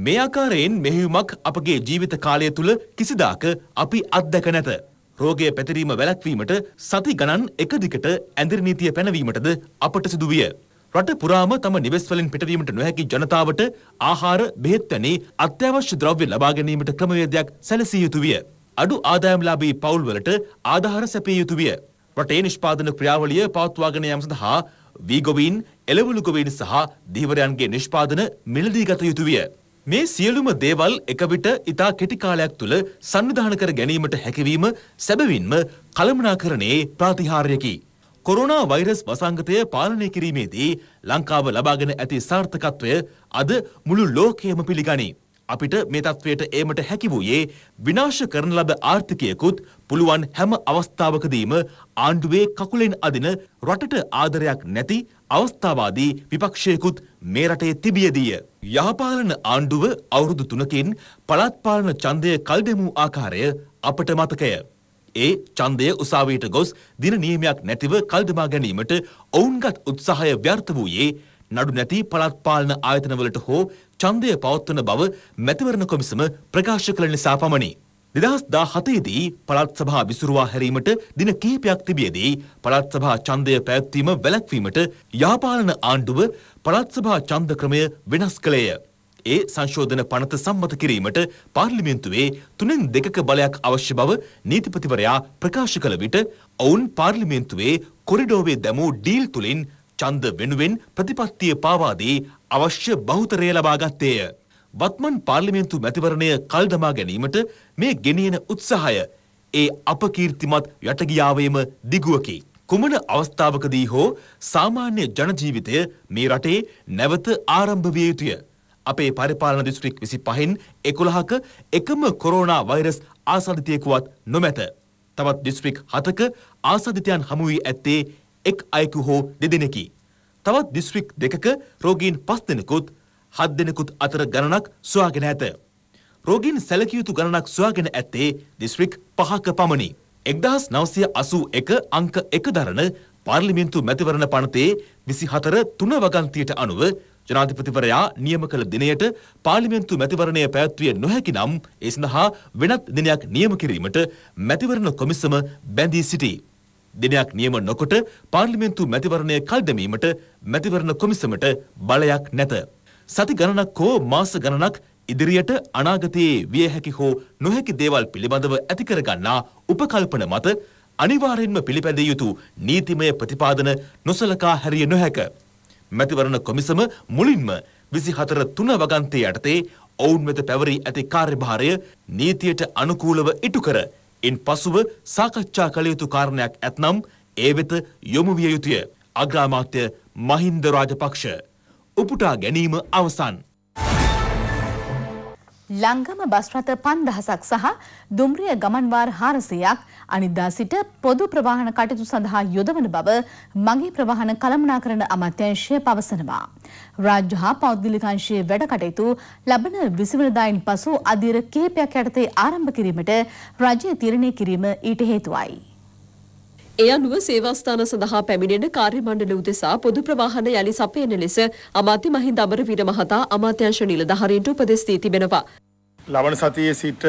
මේ ආකාරයෙන් මෙහෙයුමක් අපගේ ජීවිත කාලය තුළ කිසිදාක අපි අත්දැක නැත. රෝගය පැතිරීම වැළැක්වීමට සති ගණන් එක දිගට ඇඳිරි නීතිය පැනවීමටද අපට සිදුවිය. රට පුරාම තම නිවෙස් වලින් පිටවීමට නොහැකි ජනතාවට ආහාර බෙහෙත් වැනි අත්‍යවශ්‍ය ද්‍රව්‍ය ලබා ගැනීමට ක්‍රමවේදයක් සැලසිය යුතු විය. අඩු ආදායම්ලාභී පවුල්වලට ආධාර සැපිය යුතු විය. රටේ නිෂ්පාදන ක්‍රියාවලිය පවත්වාගෙන යාම සඳහා වීගොවීන්, එළවලු ගොවීන් සහ ධීවරයන්ගේ නිෂ්පාදන මිලදී ගත යුතු විය. මේ සියලුම දේවල් එක විට ඉතා කෙටි කාලයක් තුළ සංවිධාන කර ගැනීමට හැකිවීම සැබවින්ම කළමනාකරණයේ ප්‍රාතිහාර්යකි. කොරුණා වෛරස් වසංගතය පාලනය කිරීමේදී ලංකාව ලබාගෙන ඇති සාර්ථකත්වය අද මුළු ලෝකයම පිළිගනී. අපිට මේ තත්ත්වයට ඒමට හැකි වූයේ විනාශ කරන ලද ආර්ථිකයකුත් පුළුවන් හැම අවස්ථාවකදීම ආණ්ඩුවේ කකුලෙන් අදින රටට ආදරයක් නැති අවස්ථාවාදී විපක්ෂයකුත් මේ රටේ තිබියදීය. යහපාලන ආණ්ඩුව අවුරුදු තුනකින් පළත්පාලන ඡන්දය කල්දෙමූ ආකාරය අපට මතකය. ඒ ඡන්දය උසාවියට ගොස් දින නියමයක් නැතිව කල්දමා ගැනීමට ඔවුන්ගත් උත්සාහය ව්‍යර්ථ වූයේ නඩු නැති පළාත් පාලන ආයතනවලට හෝ ඡන්දය පවත්වන බව මැතිවරණ කොමිසම ප්‍රකාශ කළ නිසා පමණි. දෙදහස් දා හතේදී පළත් සභා විසුරුවා හැරීමට දින කිහිපයක් තිබියදී පළත් සභා ඡන්දය පැවැත්වීම වැළැක්වීමට යාපාලන ආණ්ඩුව පළත් සභා ඡන්ද ක්‍රමය වෙනස් කළේය. ඒ සංශෝධන පනත සම්මත කිරීමට පාර්ලිමේන්තුවේ තුනෙන් දෙකක බලයක් අවශ්‍ය බව නීතිපතිවරයා ප්‍රකාශ කළ විට ඔවුන් පාර්ලිමේන්තුවේ කොරිඩෝවේ දැමූ ඩීල් තුළින් ඡන්ද වෙනුවෙන් ප්‍රතිපත්තිය පාවා දී අවශ්‍ය බහුතරය ලබා ගත්තේය. වත්මන් පාර්ලිමේන්තු මැතිවරණය කල් දමා ගැනීමට මේ ගෙනියන උත්සාහය ඒ අපකීර්තිමත් යටගියාවේම දිගුවකි. කුමන අවස්ථාවකදී හෝ සාමාන්‍ය ජනජීවිතය මේ රටේ නැවත ආරම්භ විය යුතුය. අපේ පරිපාලන දිස්ත්‍රික් 25න් 11ක එකම කොරෝනා වෛරස් ආසාදිතයෙකුවත් නොමැත. තවත් දිස්ත්‍රික් 7ක ආසාදිතයන් හමු වී ඇත්තේ එක් අයෙකු හෝ දෙදෙනෙකි. තවත් දිස්ත්‍රික් දෙකක රෝගීන් 5 දෙනෙකුත් 7 දෙනෙකුත් අතර ගණනක් සොයාගෙන ඇත. රෝගීන් සැලකිය යුතු ගණනක් සොයාගෙන ඇත්තේ දිස්ත්‍රික් 5ක පමණි. 1981 අංක 1 දරන පාර්ලිමේන්තු මැතිවරණ පනතේ 24 තුන වගන්තියට අනුව ජනාධිපතිවරයා නියම කළ දිනයට පාර්ලිමේන්තු මැතිවරණය පැවැත්විය නොහැකි නම් ඒ සඳහා වෙනත් දිනයක් නියම කිරීමට මැතිවරණ කොමිසම බැඳී සිටී. දිනයක් නියම නොකොට පාර්ලිමේන්තු මැතිවරණය කල් දැමීමට මැතිවරණ කොමිසමට බලයක් නැත. සති ගණනක් හෝ මාස ගණනක් ඉදිරියට අනාගතයේ විය හැකි හෝ නොහැකි දේවල් පිළිබඳව ඇති කරගන්නා උපකල්පන මත අනිවාර්යෙන්ම පිළිපැදිය යුතු නීතිමය ප්‍රතිපාදන නොසලකා හැරිය නොහැක. මැතිවරණ කොමිසම මුලින්ම විසි හතර තුන වගන්තය යටතේ ඔවුන් වෙත පැවරී ඇති කාර්යභාරය නීතියට අනුකූලව ඉටු කර එන් පසුව සාකච්ඡා කළ යුතු කාරණයක් ඇත්නම් ඒ වෙත යොමු විය යුතුය අග්‍රාමාත්‍ය මහින්ද රාජපක්ෂ උපුටා ගැනීම අවසන් ලංගම බස් රථ 5000ක් සහ දුම්රිය ගමන්වාර 400ක් අනිද්දා සිට පොදු ප්‍රවාහන කටයුතු සඳහා යොදවන බව මගේ ප්‍රවාහන කළමනාකරණ අමාත්‍යාංශය පවසනවා. රාජ්‍ය හා පෞද්ගලික අංශයේ වැඩ කටයුතු ලබන 20 වෙනිදායින් පසු අදියර කිහිපයක් යටතේ ආරම්භ කිරීමට රජය තීරණය කිරීම ඊට හේතුවයි. ඒ අනුව සේවාස්ථාන සඳහා පැමිණෙන කාර්යමණ්ඩල උදෙසා පොදු ප්‍රවාහන යළි සපයන ලෙස අමාත්‍ය මහින්ද අමරවීර මහතා අමාත්‍යංශ නිලධාරීන්ට උපදෙස් දී තිබෙනවා. ලබන සතියේ සිට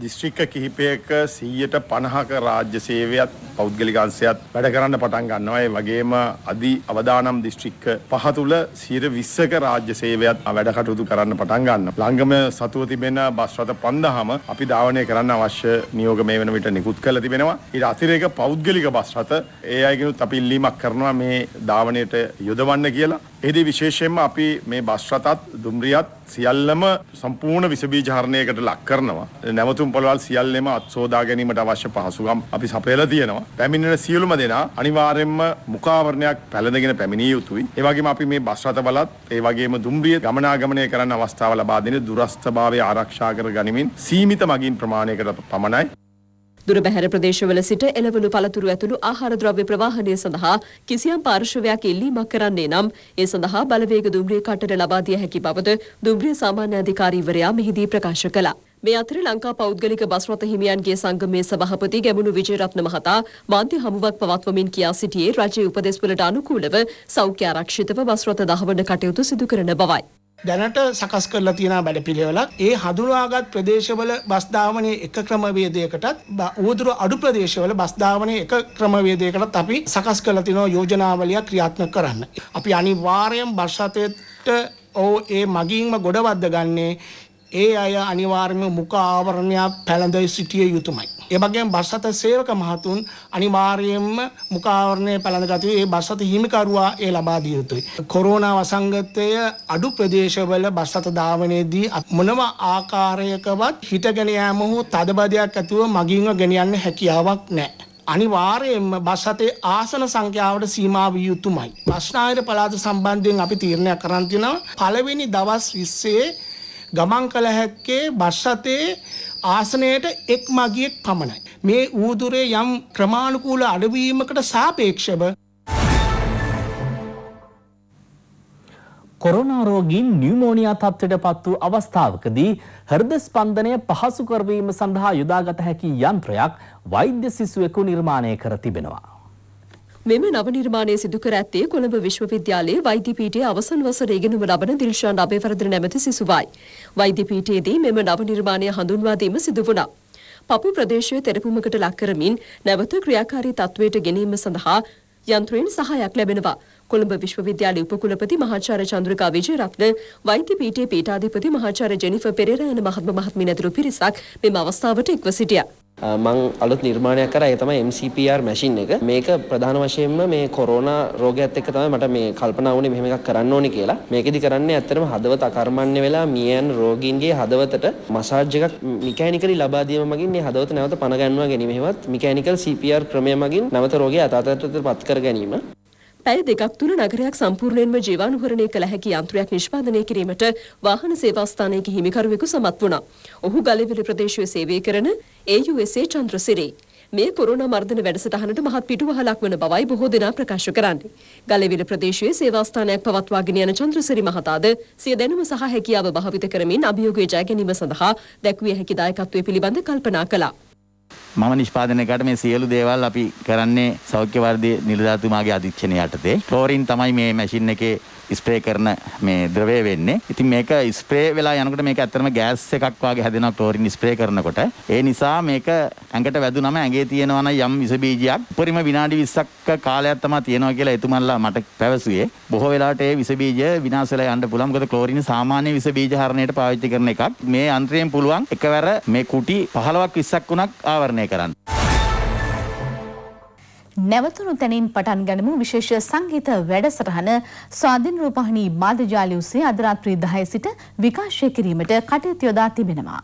දිස්ත්‍රික්ක කිහිපයක 100ට 50ක රාජ්‍ය සේවයත් පෞද්ගලික අංශයත් වැඩ කරන්න පටන් ගන්නවා. ඒ වගේම අදි අවදානම් දිස්ත්‍රික්ක පහ තුල 120ක රාජ්‍ය සේවයත් වැඩ කටයුතු කරන්න පටන් ගන්නවා. ළඟම සතුව තිබෙන බස් රථ 5000ම අපි ධාවනය කරන්න අවශ්‍ය නියෝග මේ වෙන විට නිකුත් කරලා තිබෙනවා. ඊට අතිරේක පෞද්ගලික බස් රථ ඒ අයගෙනුත් අපි ඉල්ලීමක් කරනවා මේ ධාවනයට යොදවන්න කියලා. එහිදී විශේෂයෙන්ම අපි මේ බස් රථත් දුම්රියත් සියල්ලම සම්පූර්ණ විසබීජ හරණයකට ලක් කරනවා. නැවතු පැවැත්තුම් පොළවල් සියල්ලෙම අත්සෝදා ගැනීමට අවශ්‍ය පහසුකම් අපි සපයලා තියෙනවා. පැමිණෙන සියලුම දෙනා අනිවාර්යයෙන්ම මුඛාවරණයක් පැළඳගෙන පැමිණිය යුතුයි. ඒ වගේම අපි මේ බස් රථ බලත් ඒ වගේම දුම්රිය ගමනාගමනය කරන්න අවස්ථාව ලබා දෙන දුරස්ථභාවය ආරක්ෂා කර ගනිමින් සීමිත මගින් ප්‍රමාණයකට පමණයි දුර බැහැර ප්‍රදේශවල සිට එළවලු පළතුරු ඇතුළු ආහාර ද්‍රව්‍ය ප්‍රවාහනය සඳහා කිසියම් පාර්ශවයක් ඉල්ලීමක් කරන්නේ නම් ඒ සඳහා බලවේග දුම්රිය කටට ලබා දිය හැකි බවද දුම්රිය සාමාන්‍ය අධිකාරීවරයා මෙහිදී ප්‍රකාශ කළා. මේ අතර ලංකා පෞද්ගලික බස් රථ හිමියන්ගේ සංගමේ සභාපති ගැමුණු විජේරත්න මහතා මාධ්‍ය හමුවක් පවත්වමින් කියා සිටියේ රජයේ උපදෙස්වලට අනුකූලව සෞඛ්‍ය ආරක්ෂිතව බස් රථ දහවන කටයුතු සිදු කරන බවයි. දැනට සකස් කරලා තියෙන වැඩපිළිවෙලක් ඒ හඳුනාගත් ප්‍රදේශවල බස් ධාවනයේ එක ක්‍රමවේදයකටත් ඌදුරු අඩු ප්‍රදේශවල බස් ධාවනයේ එක ක්‍රමවේදයකටත් අපි සකස් කරලා තියෙන යෝජනාවලිය ක්‍රියාත්මක කරන්න. අපි අනිවාර්යෙන් බස් රථයට ඔව් ඒ මගින්ම ගොඩවද්ද ගන්නේ ඒ අය අනිවාර්යම මුඛ ආවරණයක් පැළඳ සිටිය යුතුමයි. ඒ වගේම බස්සත සේවක මහතුන් අනිවාර්යයෙන්ම මුඛ ආවරණය පැළඳ ගත යුතුයි. ඒ බස්සත හිමිකරුවා ඒ ලබා දිය යුතුයි. කොරෝනා වසංගතය අඩු ප්‍රදේශවල බස්සත ධාවනයේදී මොනම ආකාරයකවත් හිටගෙන යාම හෝ තදබදයක් ඇතුව මගින්ව ගෙනියන්න හැකියාවක් නැහැ. අනිවාර්යයෙන්ම බස් හතේ ආසන සංඛ්‍යාවට සීමා විය යුතුමයි. ප්‍රශ්නායන පළාත සම්බන්ධයෙන් අපි තීරණයක් කරන් තිනවා පළවෙනි දවස් 20 ගමන් කළ හැක්කේ බස්සතේ ආසනයට එක් මගියෙක් පමණයි. මේ ඌදුරේ යම් ක්‍රමාණුකූල අඩවීමකට සාපේක්ෂව කොරෝනාරෝගීන් නිියමෝනියා තත්ත්වයට පත් වූ අවස්ථාවකදී හෘද ස්පන්දනය පහසු කරවීම සඳහා යොදාගත හැකි යන්ත්‍රයක් වෛද්‍ය සිසුවෙකු නිර්මාණය කර තිබෙනවා. මෙම නව නිර්මාණය සිදු කර ඇත්තේ කොළඹ විශ්වවිද්‍යාලයේ වෛද්‍ය පීඨයේ අවසන් වසර ඉගෙනුම ලබන දිල්ෂාන් අබේවර්ධන නැමැති සිසුවයි. වෛද්‍ය පීඨයේදී මෙම නව නිර්මාණය හඳුන්වා දීම සිදු වුණා. පපු ප්‍රදේශයේ තෙරපුමකට ලක් කරමින් නැවත ක්‍රියාකාරී තත්වයට ගෙනීම සඳහා යන්ත්‍රයෙන් සහායක් ලැබෙනවා. කොළඹ විශ්වවිද්‍යාලයේ උපකුලපති මහාචාර්ය චන්ද්‍රිකා විජයරත්න වෛද්‍ය පීඨයේ පීඨාධිපති මහාචාර්ය ජෙනිෆර් පෙරේරා යන මහත්ම මහත්මිය ඇතුළු පිරිසක් මෙම අවස්ථාවට එක්ව සිටියා. මං අලුත් නිර්මාණයක් කරා ඒ තමයි MCPR මැෂින් එක. මේක ප්‍රධාන වශයෙන්ම මේ කොරෝනා රෝගයත් එක්ක තමයි මට මේ කල්පනා වුණේ මෙහෙම එකක් කරන්න ඕනේ කියලා. මේකෙදි කරන්නේ ඇත්තටම හදවත අකර්මණ්‍ය වෙලා මිය යන රෝගීන්ගේ හදවතට මසාජ් එකක් මිකැනිකලි ලබා දීම මගින් මේ හදවත නැවත පණ ගන්නවා ගැනීම. එහෙමත් මිකැනිකල් CPR ක්‍රමය මගින් නැවත රෝගය අතාතටට පත් කර ගැනීම. පැය දෙකක් තුළ නගරයක් සම්පූර්ණයෙන්ම ජීවානුහරණය කළ හැකි යන්ත්‍රයක් නිෂ්පාදනය කිරීමට වාහන සේවාස්ථානයක හිමිකරුවෙකු සමත් වුණා. ඔහු ගලවිල ප්‍රදේශයේ සේවය කරන AUSA චන්ද්‍රසිරි. මේ කොරෝනා මර්ධන වැඩසටහනට මහත් පිටුවහලක් වන බවයි බොහෝ දෙනා ප්‍රකාශ කරන්නේ. ගලවිල ප්‍රදේශයේ සේවාස්ථානයක් පවත්වාගෙන යන චන්ද්‍රසිරි මහතාද සිය දැනුම සහ හැකියාව භාවිත කරමින් අභියෝගය ජය ගැනීම සඳහා දැක්විය හැකි දායකත්වය පිළිබඳ කල්පනා කළා. මම නිෂ්පාදනයකට මේ සියලු දේවල් අපි කරන්නේ සෞඛ්‍යවර්ධී නිලධාතුමාගේ අධීක්ෂණය යටතේ. ක්ලෝරින් තමයි මේ මැෂින් එකේ ස්ප්‍රේ කරන මේ ද්‍රවය වෙන්නේ. ඉතින් මේක ස්ප්‍රේ වෙලා යනකොට මේක ඇත්තටම ගෑස් එකක් වගේ හැදෙනවා ක්ලෝරින් ස්ප්‍රේ කරනකොට. ඒ නිසා මේක ඇඟට වැදුනම ඇඟේ තියෙනවා නම් යම් විස බීජයක් උපරිම විනාඩි 20ක් කාලයක් තමයි තියෙනවා කියලා එතුමන්ලා මට පැවසුවේ. බොහෝ වෙලාවට ඒ විස බීජ විනාශ වෙලා යන්න පුළුවන්. මොකද ක්ලෝරින් සාමාන්‍ය විස බීජ හරණයට පාවිච්චි කරන එකක්. මේ යන්ත්‍රයෙන් පුළුවන් එකවර මේ කුටි 15ක් 20ක් උණක් ආවරණය කරන්න. නැවතුණු තැනින් පටන් ගනිමු විශේෂ සංගීත වැඩසටහන ස්වාධීන රූපහිනී මාධ්‍ය ජාලය ඔස්සේ අද රාත්‍රී 10 සිට විකාශය කිරීමට කටයුතු යොදා තිබෙනවා.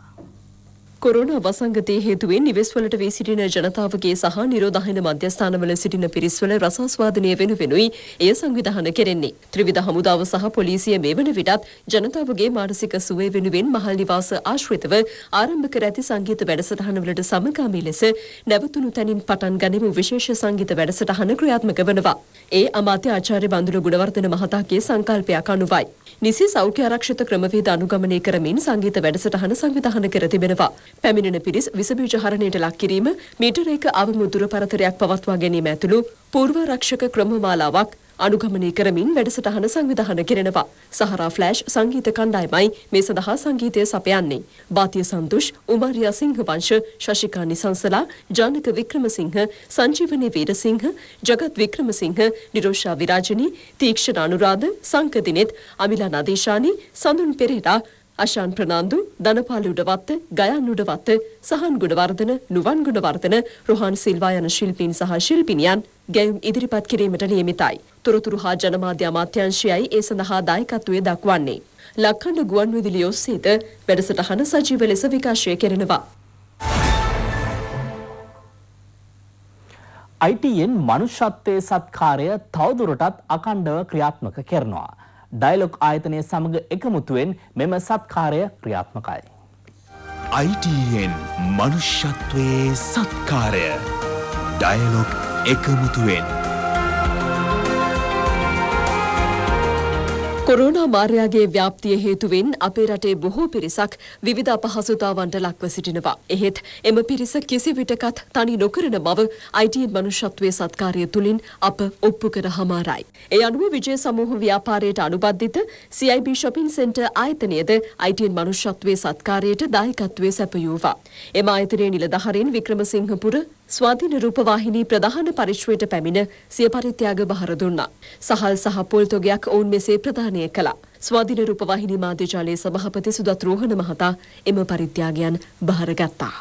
කොරෝනා වසංගතය හේතුවෙන් නිවෙස්වලට වී සිටින ජනතාවගේ සහ නිරෝධායන මධ්‍යස්ථානවල සිටින පිරිස්වල රසාස්වාදනය වෙනුවෙනුයි එය සංවිධාන කෙරෙන්නේ. ත්‍රිවිධ හමුදාව සහ පොලිසිය මේ වන විටත් ජනතාවගේ මානසික සුවය වෙනුවෙන් මහල් නිවාස ආශ්‍රිතව ආරම්භ කර ඇති සංගීත වැඩසටහනවලට සමගාමී ලෙස නැවතුණු තැනින් පටන් ගනිමු විශේෂ සංගීත වැඩසටහන ක්‍රියාත්මක වනවා. ඒ අමාත්‍ය ආචාර්ය බඳුල ගුණවර්ධන මහතාගේ සංකල්පයක් අනුවයි. නිසි සෞඛ්‍ය ආරක්ෂිත ක්‍රමවේද අනුගමනය කරමින් සංගීත වැඩසටහන සංවිධාන කර තිබෙනවා. පැමිණෙන පිරිස් විසබීජ හරණයට ලක් කිරීම මීටර එක අවමුදුර පරතරයක් පවත්වා ගැනීම ඇතුළු පූර්වාරක්ෂක ක්‍රමමාලාවක් අනුගමනය කරමින් වැඩසටහන සංවිධාන කෙරෙනවා. සහරා ෆ්ලෑෂ් සංගීත කණ්ඩායමයි මේ සඳහා සංගීතය සපයන්නේ. බාතිය සන්තුෂ්, උමර්යා සිංහවංශ, ශශිකා නිසංසලා, ජානක වික්‍රමසිංහ, සංජීවනී වීරසිංහ, ජගත් වික්‍රමසිංහ, නිරෝෂා විරාජනී, තීක්ෂණ අනුරාධ, සංකදිනෙත්, අමිලා නදීශානි, සඳුන් පෙරේරා අශාන් ප්‍රනාන්දු, ධනපාල උඩවත්ත, ගයාන් උඩවත්ත, සහන් ගුණවර්ධන, නුවන් ගුණවර්ධන, රොහාන් සිල්වා යන ශිල්පීන් සහ ශිල්පිනියන් ගැයුම් ඉදිරිපත් කිරීමට නියමිතයි. තොරතුරු හා ජනමාධ්‍ය අමාත්‍යාංශයයි ඒ සඳහා දායකත්වය දක්වන්නේ. ලක්කණ්ඩ ගුවන්විදුලි ඔස්සේද වැඩසටහන සජීව ලෙස විකාශය කෙරෙනවා. ITN මනුෂ්‍යත්වයේ සත්කාරය තවදුරටත් අඛණ්ඩව ක්‍රියාත්මක කරනවා. ඩයලොග් ආයතනය සමඟ එකමුතුවෙන් මෙම සත්කාරය ක්‍රියාත්මකයි. ITN මනුෂ්‍යත්වයේ සත්කාරය ඩයලොග් එකමුතුවෙන්. කොරෝනා මාරයාගේ ව්‍යාප්තිය හේතුවෙන් අපේ රටේ බොහෝ පිරිසක් විවිධ අපහසුතාවන්ට ලක්ව සිටිනවා. එහෙත් එම පිරිස කිසිවිටකත් තනි නොකරන බව ITN මනුෂ්‍යත්වයේ සත්කාරය තුලින් අප ඔප්පු කර හමාරයි. ඒ අනුව විජය සමූහ ව්‍යාපාරයට අනුබද්ධිත CIB shopping center ආයතනයද ITN මනුෂ්‍යත්වයේ සත්කාරයට දායකත්වයේ සැපයුවා. එම ආයතනයේ නිලධාරීන් වික්‍රමසිංහපුර ස්වාධීන රූපවාහිනී ප්‍රධාන පරිශ්‍රයට පැමිණ සිය පරිත්‍යාග බහර දුන්නා. සහල් සහ පොල් තොගයක් ඔවුන් මෙසේ ප්‍රදානය කළා. ස්වාධීන රූපවාහිනී මාධ්‍යජාලයේ සභාපති සුදත් රෝහණ මහතා එම පරිත්‍යාගයන් බහරගත්තා.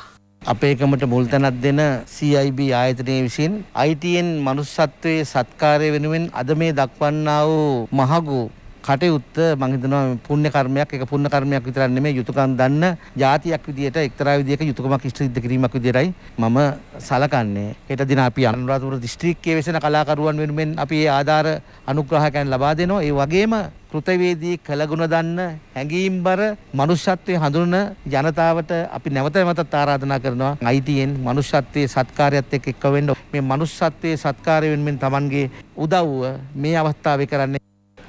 අපේ එකමට මුල් තැනක් දෙන CIB ආයතනය විසින් ITN මනුස්සත්වයේ සත්කාරය වෙනුවෙන් අද මේ දක්වන්නා වූ මහඟු කටයුත්ත මං හිතනවා පුණ්‍ය කර්මයක් එක පුණ්‍ය කර්මයක් විතරක් නෙමෙයි යුතුයකම් දන්න જાතියක් විදියට එක්තරා විදියක යුතුයකමක් ඉෂ්ට සිද්ධ කිරීමක් විදියටයි මම සලකන්නේ. හෙට දින අපි අනුරාධපුර දිස්ත්‍රික්කයේ වෙසෙන කලාකරුවන් වෙනුවෙන් අපි ඒ ආධාර අනුග්‍රහකයන් ලබා දෙනවා. ඒ වගේම කෘතවේදී කළගුණ දන්න හැඟීම්බර මනුෂ්‍යත්වයේ හඳුනන ජනතාවට අපි නැවත නැවතත් ආරාධනා කරනවා අයිතියෙන් මනුෂ්‍යත්වයේ සත්කාරයත් එක්ක එක්ව වෙන්න මේ මනුෂ්‍යත්වයේ සත්කාරය වෙනුවෙන් Tamanගේ උදව්ව මේ අවස්ථාවේ කරන්නේ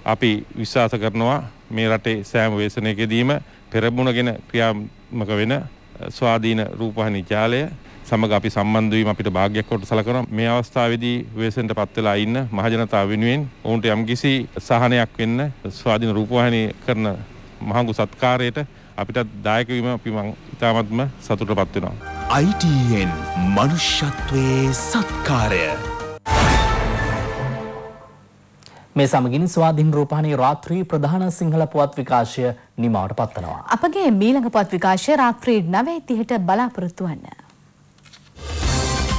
අපි විශ්වාස කරනවා මේ රටේ සෑම වේශනයකදීම පෙරමුණගෙන ක්‍රියාමක වෙන ස්වාධීන රූපහනි ජාලය සමග අපි සම්බන්ධවීම අපිට භාග්‍යයක් කොට සලකන මේ අවස්ථාවේදී වේසෙන්ට පත් වෙලා ඉන්න මහජනතාව වෙනුවෙන් ඔවුන්ට යම්කිසි සහනයක් වෙන්න ස්වාධීන රූපවාහිනී කරන මහඟු සත්කාරයට අපිටත් දායක වීම අපි මං ඉතාමත්ම සතුටටපත් වෙනවා. ITN මනුෂ්‍යත්වයේ සත්කාරය මේ සමගින් ස්වාධීන් රූපහානී රාත්‍රී ප්‍රධාන සිංහල පුවත් විකාශය නිමාවට පත්වනවා. අපගේ මීළඟ පුවත් විකාශය රාත්‍රී 9:30ට බලාපොරොත්තු වන්න.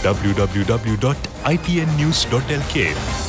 www.itnnews.lk